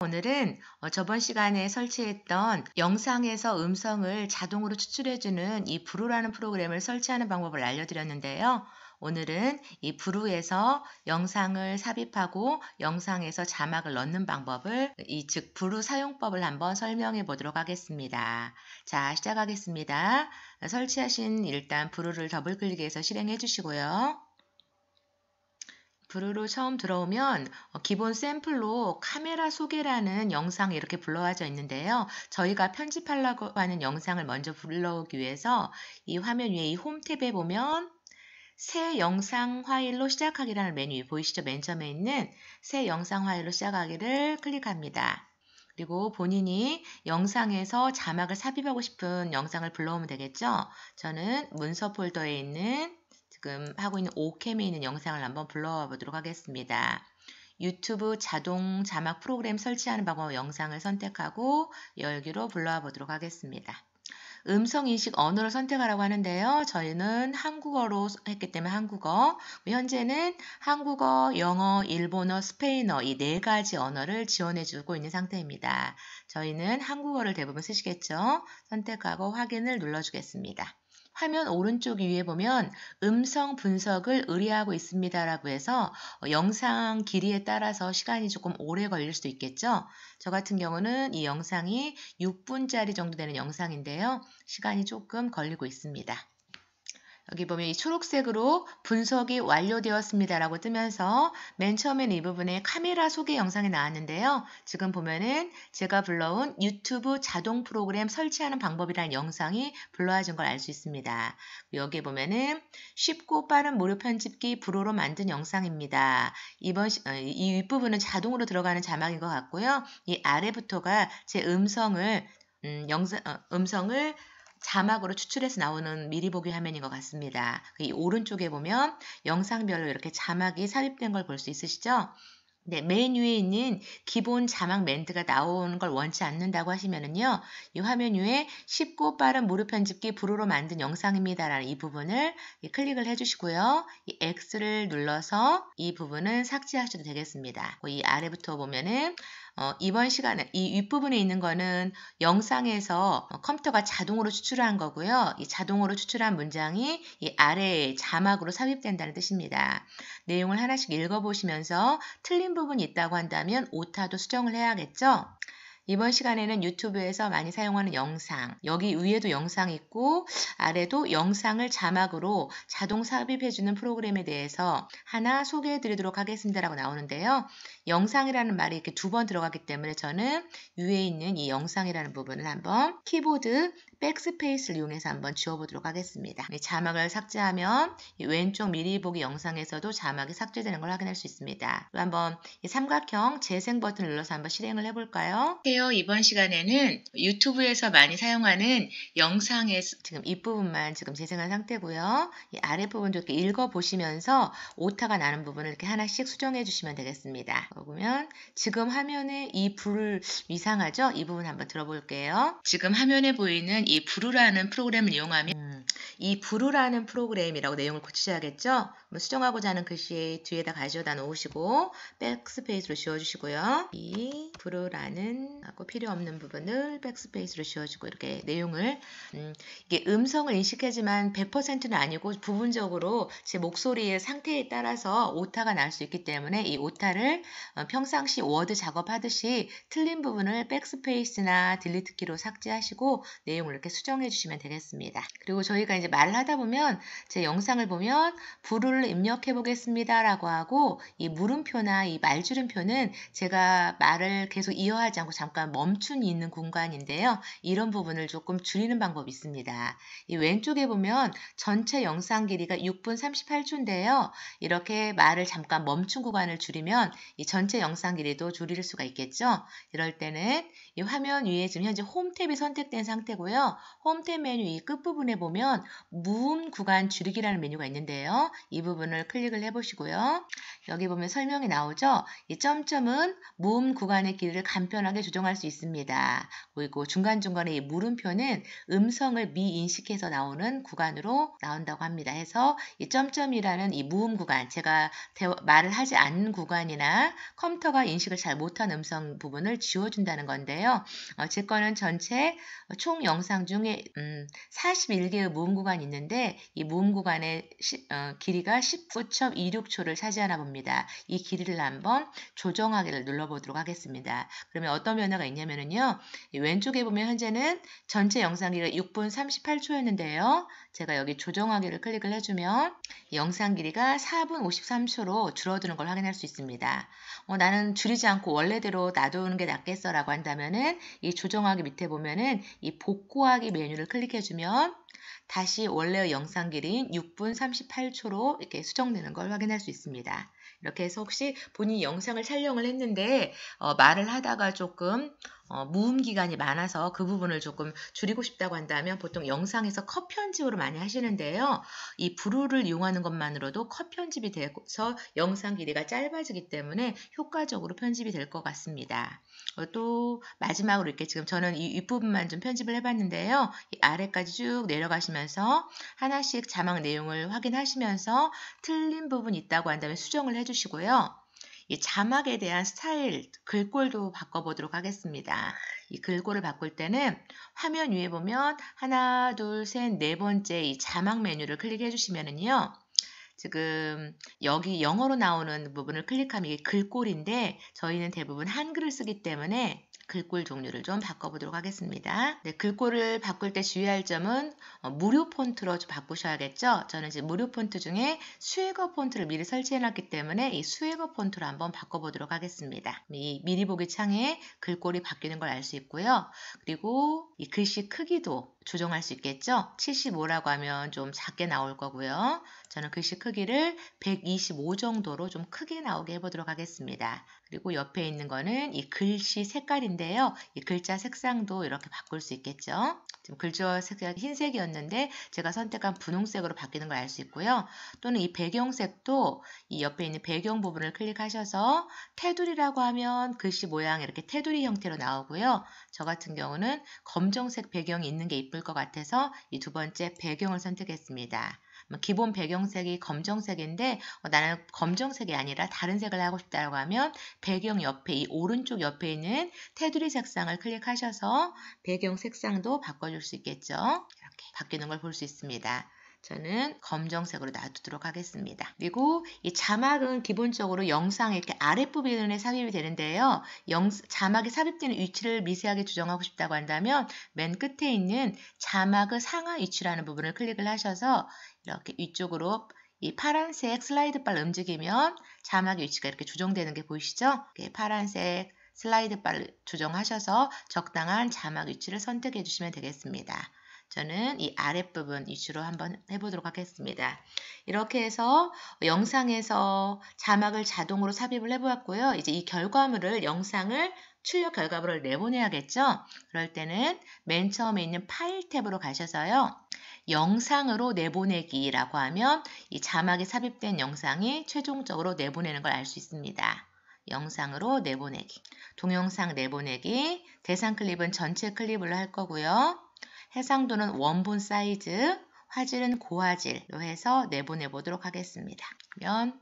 오늘은 어, 저번 시간에 설치했던 영상에서 음성을 자동으로 추출해주는 이 브루라는 프로그램을 설치하는 방법을 알려드렸는데요. 오늘은 이 브루에서 영상을 삽입하고 영상에서 자막을 넣는 방법을 이즉 브루 사용법을 한번 설명해 보도록 하겠습니다. 자 시작하겠습니다. 설치하신 일단 브루를 더블클릭해서 실행해 주시고요. 브루로 처음 들어오면 어, 기본 샘플로 카메라 소개라는 영상 이렇게 이 불러와져 있는데요. 저희가 편집하려고 하는 영상을 먼저 불러오기 위해서 이 화면 위에 이 홈 탭에 보면 새 영상 파일로 시작하기라는 메뉴 보이시죠? 맨 처음에 있는 새 영상 파일로 시작하기를 클릭합니다. 그리고 본인이 영상에서 자막을 삽입하고 싶은 영상을 불러오면 되겠죠? 저는 문서 폴더에 있는 지금 하고 있는 오캠에 있는 영상을 한번 불러와 보도록 하겠습니다. 유튜브 자동 자막 프로그램 설치하는 방법 영상을 선택하고 열기로 불러와 보도록 하겠습니다. 음성인식 언어를 선택하라고 하는데요. 저희는 한국어로 했기 때문에 한국어, 현재는 한국어, 영어, 일본어, 스페인어 이 네 가지 언어를 지원해주고 있는 상태입니다. 저희는 한국어를 대부분 쓰시겠죠? 선택하고 확인을 눌러주겠습니다. 화면 오른쪽 위에 보면 음성 분석을 의뢰하고 있습니다라고 해서 어, 영상 길이에 따라서 시간이 조금 오래 걸릴 수도 있겠죠. 저 같은 경우는 이 영상이 6분짜리 정도 되는 영상인데요. 시간이 조금 걸리고 있습니다. 여기 보면 이 초록색으로 분석이 완료되었습니다라고 뜨면서 맨 처음엔 이 부분에 카메라 소개 영상이 나왔는데요. 지금 보면은 제가 불러온 유튜브 자동 프로그램 설치하는 방법이라는 영상이 불러와진 걸 알 수 있습니다. 여기에 보면은 쉽고 빠른 무료 편집기 불호로 만든 영상입니다. 이번 어, 이 윗부분은 자동으로 들어가는 자막인 것 같고요. 이 아래부터가 제 음성을 음, 영상, 어, 음성을 자막으로 추출해서 나오는 미리 보기 화면인 것 같습니다. 그 이 오른쪽에 보면 영상별로 이렇게 자막이 삽입된 걸 볼 수 있으시죠? 네, 맨 위에 있는 기본 자막 멘트가 나오는 걸 원치 않는다고 하시면은요. 이 화면 위에 쉽고 빠른 무료 편집기 브로로 만든 영상입니다라는 이 부분을 클릭을 해주시고요. 이 X를 눌러서 이 부분은 삭제하셔도 되겠습니다. 이 아래부터 보면은 어, 이번 시간에 이 윗부분에 있는 거는 영상에서 어, 컴퓨터가 자동으로 추출한 거고요. 이 자동으로 추출한 문장이 이 아래에 자막으로 삽입된다는 뜻입니다. 내용을 하나씩 읽어보시면서 틀린 부분이 있다고 한다면 오타도 수정을 해야겠죠. 이번 시간에는 유튜브에서 많이 사용하는 영상 여기 위에도 영상 있고 아래도 영상을 자막으로 자동 삽입해주는 프로그램에 대해서 하나 소개해드리도록 하겠습니다 라고 나오는데요. 영상이라는 말이 이렇게 두 번 들어가기 때문에 저는 위에 있는 이 영상이라는 부분을 한번 키보드 백스페이스를 이용해서 한번 지워보도록 하겠습니다. 네, 자막을 삭제하면 왼쪽 미리 보기 영상에서도 자막이 삭제되는 걸 확인할 수 있습니다. 한번 삼각형 재생 버튼을 눌러서 한번 실행을 해볼까요? 해요. 이번 시간에는 유튜브에서 많이 사용하는 영상에서 지금 이부분만 지금 재생한 상태고요. 아랫부분도 이렇게 읽어보시면서 오타가 나는 부분을 이렇게 하나씩 수정해 주시면 되겠습니다. 보면 지금 화면에 이 불 이상하죠? 이 부분 한번 들어볼게요. 지금 화면에 보이는 이 부루라는 프로그램을 이용하면 이 부르라는 프로그램이라고 내용을 고치셔야겠죠? 수정하고자 하는 글씨 뒤에다 가져다 놓으시고 백스페이스로 지워주시고요. 이 부르라는 하고 필요 없는 부분을 백스페이스로 지워주고 이렇게 내용을 음, 이게 음성을 인식하지만 100%는 아니고 부분적으로 제 목소리의 상태에 따라서 오타가 날 수 있기 때문에 이 오타를 어, 평상시 워드 작업하듯이 틀린 부분을 백스페이스나 딜리트키로 삭제하시고 내용을 이렇게 수정해 주시면 되겠습니다. 그리고 저희가 이제 이제 말을 하다 보면 제 영상을 보면 불을 입력해 보겠습니다 라고 하고 이 물음표나 이 말줄임표는 제가 말을 계속 이어하지 않고 잠깐 멈춘 있는 공간인데요. 이런 부분을 조금 줄이는 방법이 있습니다. 이 왼쪽에 보면 전체 영상 길이가 6분 38초인데요. 이렇게 말을 잠깐 멈춘 구간을 줄이면 이 전체 영상 길이도 줄일 수가 있겠죠. 이럴 때는 이 화면 위에 지금 현재 홈탭이 선택된 상태고요. 홈탭 메뉴 이 끝부분에 보면 무음 구간 줄이기라는 메뉴가 있는데요. 이 부분을 클릭을 해보시고요. 여기 보면 설명이 나오죠. 이 점점은 무음 구간의 길이를 간편하게 조정할 수 있습니다. 그리고 중간중간에 이 물음표는 음성을 미인식해서 나오는 구간으로 나온다고 합니다. 해서 이 점점이라는 이 무음 구간, 제가 말을 하지 않는 구간이나 컴퓨터가 인식을 잘 못한 음성 부분을 지워준다는 건데요. 어, 제 거는 전체 총 영상 중에 음, 41개의 무음 구간 구간이 있는데 이 모음 구간의 시, 어, 길이가 19.26초를 차지하나 봅니다. 이 길이를 한번 조정하기를 눌러보도록 하겠습니다. 그러면 어떤 변화가 있냐면요. 왼쪽에 보면 현재는 전체 영상 길이 가 6분 38초였는데요. 제가 여기 조정하기를 클릭을 해주면 영상 길이가 4분 53초로 줄어드는 걸 확인할 수 있습니다. 어, 나는 줄이지 않고 원래대로 놔두는 게 낫겠어 라고 한다면은 이 조정하기 밑에 보면은 이 복구하기 메뉴를 클릭해주면 다시 다시 원래 영상 길이인 6분 38초로 이렇게 수정되는 걸 확인할 수 있습니다. 이렇게 해서 혹시 본인 영상을 촬영을 했는데 어, 말을 하다가 조금 어, 무음 기간이 많아서 그 부분을 조금 줄이고 싶다고 한다면 보통 영상에서 컷 편집으로 많이 하시는데요. 이 브루를 이용하는 것만으로도 컷 편집이 돼서 영상 길이가 짧아지기 때문에 효과적으로 편집이 될 것 같습니다. 어, 또 마지막으로 이렇게 지금 저는 이 윗부분만 좀 편집을 해봤는데요. 아래까지 쭉 내려가시면서 하나씩 자막 내용을 확인하시면서 틀린 부분 있다고 한다면 수정을 해주시고요. 이 자막에 대한 스타일 글꼴도 바꿔보도록 하겠습니다. 이 글꼴을 바꿀 때는 화면 위에 보면 하나, 둘, 셋, 네 번째 이 자막 메뉴를 클릭해 주시면은요. 지금 여기 영어로 나오는 부분을 클릭하면 이게 글꼴인데 저희는 대부분 한글을 쓰기 때문에 글꼴 종류를 좀 바꿔보도록 하겠습니다. 네, 글꼴을 바꿀 때 주의할 점은 어, 무료 폰트로 바꾸셔야겠죠. 저는 이제 무료 폰트 중에 수익어 폰트를 미리 설치해놨기 때문에 이 수익어 폰트로 한번 바꿔보도록 하겠습니다. 이 미리 보기 창에 글꼴이 바뀌는 걸 알 수 있고요. 그리고 이 글씨 크기도 조정할 수 있겠죠. 75라고 하면 좀 작게 나올 거고요. 저는 글씨 크기를 125 정도로 좀 크게 나오게 해보도록 하겠습니다. 그리고 옆에 있는 거는 이 글씨 색깔입 되데요이 글자 색상도 이렇게 바꿀 수 있겠죠. 지금 글자 색상 흰색이었는데 제가 선택한 분홍색으로 바뀌는 걸 알 수 있고요. 또는 이 배경색도 이 옆에 있는 배경 부분을 클릭하셔서 테두리라고 하면 글씨 모양 이렇게 테두리 형태로 나오고요. 저 같은 경우는 검정색 배경이 있는 게 이쁠 것 같아서 이 두 번째 배경을 선택했습니다. 기본 배경색이 검정색인데 어, 나는 검정색이 아니라 다른 색을 하고 싶다고 하면 배경 옆에 이 오른쪽 옆에 있는 테두리 색상을 클릭하셔서 배경 색상도 바꿔줄 수 있겠죠. 이렇게 바뀌는 걸 볼 수 있습니다. 저는 검정색으로 놔두도록 하겠습니다. 그리고 이 자막은 기본적으로 영상의 이렇게 아랫부분에 삽입이 되는데요. 영, 자막이 삽입되는 위치를 미세하게 조정하고 싶다고 한다면 맨 끝에 있는 자막의 상하 위치라는 부분을 클릭을 하셔서 이렇게 위쪽으로 이 파란색 슬라이드 바를 움직이면 자막의 위치가 이렇게 조정되는 게 보이시죠? 파란색 슬라이드 바를 조정하셔서 적당한 자막 위치를 선택해 주시면 되겠습니다. 저는 이 아랫부분 위주로 한번 해보도록 하겠습니다. 이렇게 해서 영상에서 자막을 자동으로 삽입을 해보았고요. 이제 이 결과물을 영상을 출력 결과물을 내보내야겠죠? 그럴 때는 맨 처음에 있는 파일 탭으로 가셔서요. 영상으로 내보내기라고 하면 이 자막이 삽입된 영상이 최종적으로 내보내는 걸 알 수 있습니다. 영상으로 내보내기, 동영상 내보내기, 대상 클립은 전체 클립으로 할 거고요. 해상도는 원본 사이즈, 화질은 고화질로 해서 내보내 보도록 하겠습니다. 그러면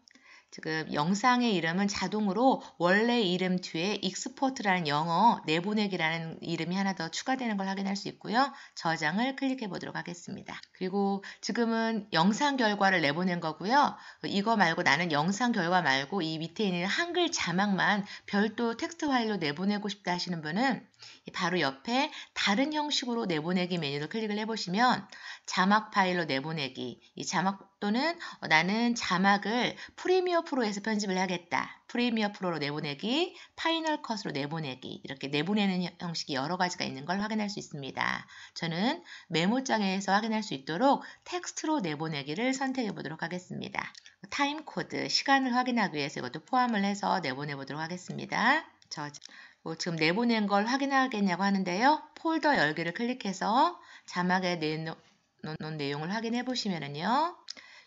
지금 영상의 이름은 자동으로 원래 이름 뒤에 익스포트라는 영어 내보내기라는 이름이 하나 더 추가되는 걸 확인할 수 있고요. 저장을 클릭해 보도록 하겠습니다. 그리고 지금은 영상 결과를 내보낸 거고요. 이거 말고 나는 영상 결과 말고 이 밑에 있는 한글 자막만 별도 텍스트 파일로 내보내고 싶다 하시는 분은 바로 옆에 다른 형식으로 내보내기 메뉴를 클릭을 해보시면 자막 파일로 내보내기 이 자막 또는 어, 나는 자막을 프리미어 프로에서 편집을 하겠다. 프리미어 프로로 내보내기, 파이널 컷으로 내보내기 이렇게 내보내는 형식이 여러 가지가 있는 걸 확인할 수 있습니다. 저는 메모장에서 확인할 수 있도록 텍스트로 내보내기를 선택해 보도록 하겠습니다. 타임 코드, 시간을 확인하기 위해서 이것도 포함을 해서 내보내 보도록 하겠습니다. 저 뭐 지금 내보낸 걸 확인하겠냐고 하는데요. 폴더 열기를 클릭해서 자막에 내놓은 내용을 확인해 보시면은요.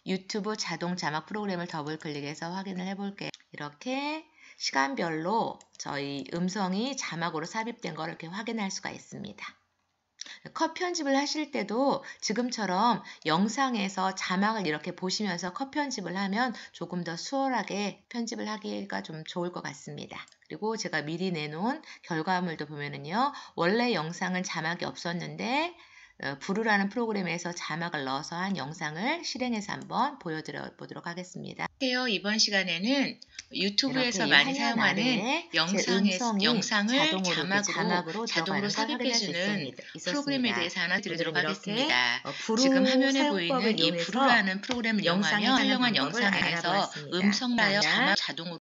유튜브 자동 자막 프로그램을 더블 클릭해서 확인을 해볼게요. 이렇게 시간별로 저희 음성이 자막으로 삽입된 걸 이렇게 확인할 수가 있습니다. 컷 편집을 하실 때도 지금처럼 영상에서 자막을 이렇게 보시면서 컷 편집을 하면 조금 더 수월하게 편집을 하기가 좀 좋을 것 같습니다. 그리고 제가 미리 내놓은 결과물도 보면은요. 원래 영상은 자막이 없었는데 어, 부르라는 프로그램에서 자막을 넣어서 한 영상을 실행해서 한번 보여드려 보도록 하겠습니다. 이번 시간에는 유튜브에서 많이 사용하는 영상의, 영상을 자막으로, 자막으로, 자동으로 삽입해주는 프로그램에 대해서 하나 드리도록 하겠습니다. 어, 지금 화면에 보이는 이 부르라는 프로그램을 이용하면 촬영한 영상에서 음성과 자막 자동으로